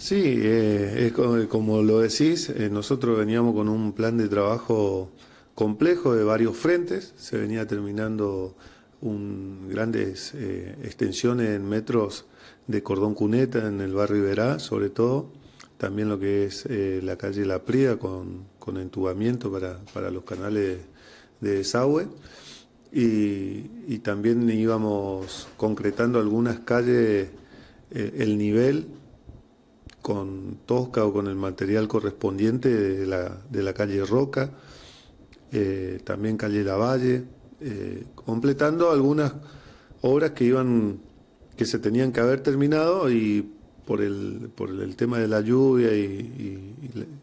Sí, eh, es como, lo decís, eh, nosotros veníamos con un plan de trabajo complejo de varios frentes, se venía terminando un, grandes eh, extensiones en metros de cordón cuneta en el barrio Iberá, sobre todo, también lo que es la calle La Pría con, con entubamiento para, para, los canales de desagüe. Y, y también íbamos concretando algunas calles, el nivel con tosca o con el material correspondiente de la, de la calle Roca, eh, también calle Lavalle, valle eh, completando algunas obras que iban, que se tenían que haber terminado y por el, por el tema de la lluvia y,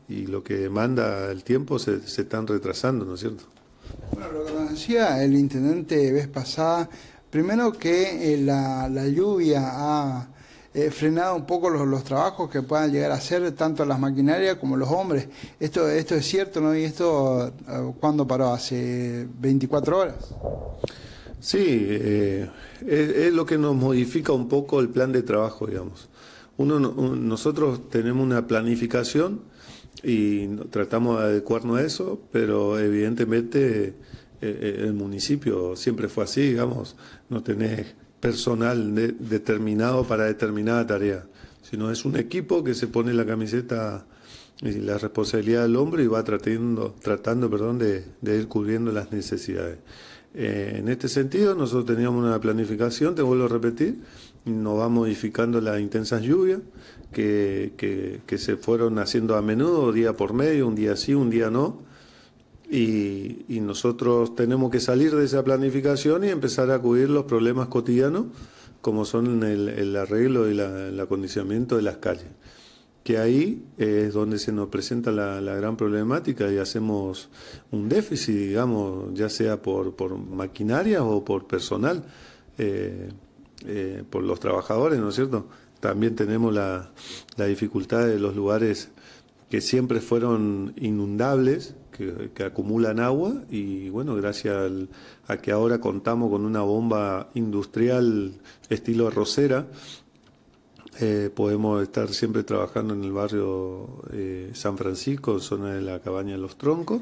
lo que demanda el tiempo se, están retrasando, ¿no es cierto? Bueno, lo que decía el intendente vez pasada, primero que eh, la, la lluvia ha eh, frenado un poco los, trabajos que puedan llegar a hacer tanto las maquinarias como los hombres. Esto, esto es cierto, ¿no? ¿Y esto eh, cuándo paró? ¿Hace 24 horas? Sí, eh, es, lo que nos modifica un poco el plan de trabajo, digamos. Uno, nosotros tenemos una planificación y tratamos de adecuarnos a eso, pero evidentemente el municipio siempre fue así, digamos, no tenés personal determinado para determinada tarea, sino es un equipo que se pone la camiseta y la responsabilidad del hombre y va tratando, tratando perdón, de, ir cubriendo las necesidades. Eh, en este sentido, nosotros teníamos una planificación, te vuelvo a repetir, nos va modificando las intensas lluvias que, que se fueron haciendo a menudo, día por medio, un día sí, un día no, y, nosotros tenemos que salir de esa planificación y empezar a cubrir los problemas cotidianos, como son el, arreglo y la, el acondicionamiento de las calles. Que ahí es donde se nos presenta la, gran problemática y hacemos un déficit, digamos, ya sea por, por maquinarias o por personal, eh, eh, por los trabajadores, ¿no es cierto? También tenemos la dificultad de los lugares que siempre fueron inundables, que, acumulan agua y bueno, gracias a que ahora contamos con una bomba industrial estilo arrocera, eh, podemos estar siempre trabajando en el barrio eh, San Francisco, zona de la cabaña de los troncos,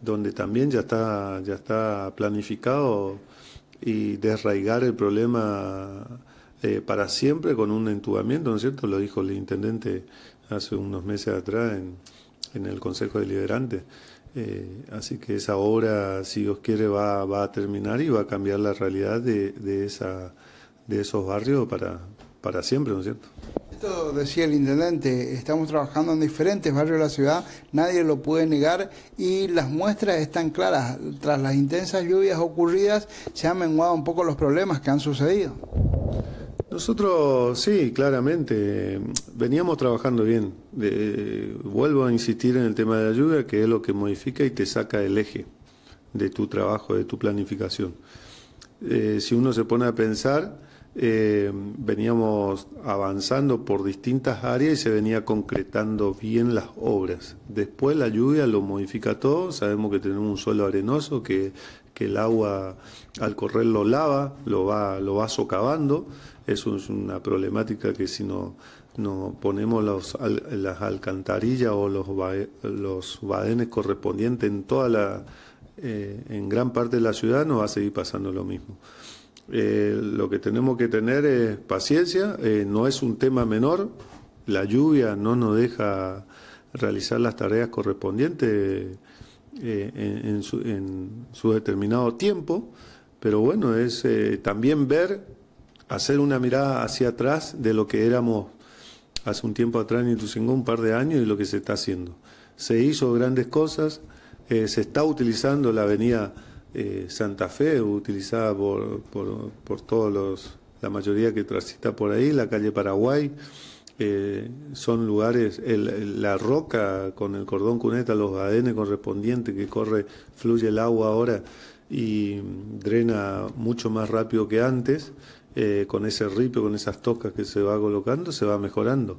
donde también ya está, ya está planificado y desraigar el problema eh, para siempre con un entubamiento, ¿no es cierto? Lo dijo el intendente hace unos meses atrás en, el Consejo Deliberante. Eh, así que esa obra, si Dios quiere, va, a terminar y va a cambiar la realidad de, esa, de esos barrios para, para siempre, ¿no es cierto? Esto decía el intendente, estamos trabajando en diferentes barrios de la ciudad, nadie lo puede negar y las muestras están claras. Tras las intensas lluvias ocurridas se han menguado un poco los problemas que han sucedido. Nosotros sí, claramente, veníamos trabajando bien. vuelvo a insistir en el tema de la lluvia, que es lo que modifica y te saca el eje de tu trabajo, de tu planificación. Eh, si uno se pone a pensar, eh, veníamos avanzando por distintas áreas y se venía concretando bien las obras. Después la lluvia lo modifica todo, sabemos que tenemos un suelo arenoso que que el agua al correr lo lava, lo va, lo va socavando. es una problemática que si no, no ponemos las alcantarillas o los, los badenes correspondientes en toda la, eh, en gran parte de la ciudad, no va a seguir pasando lo mismo. Eh, lo que tenemos que tener es paciencia, eh, no es un tema menor, la lluvia no nos deja realizar las tareas correspondientes eh, en, su, determinado tiempo, pero bueno, es eh, también ver, hacer una mirada hacia atrás de lo que éramos hace un tiempo atrás en Itusingó un par de años, y lo que se está haciendo. Se hizo grandes cosas, eh, se está utilizando la avenida Santa Fe, utilizada por, por, por todos los, la mayoría que transita por ahí, la calle Paraguay, eh, son lugares, la roca con el cordón cuneta, los ADN correspondientes que corre, fluye el agua ahora y drena mucho más rápido que antes, eh, con ese ripio, con esas tocas que se va colocando, se va mejorando.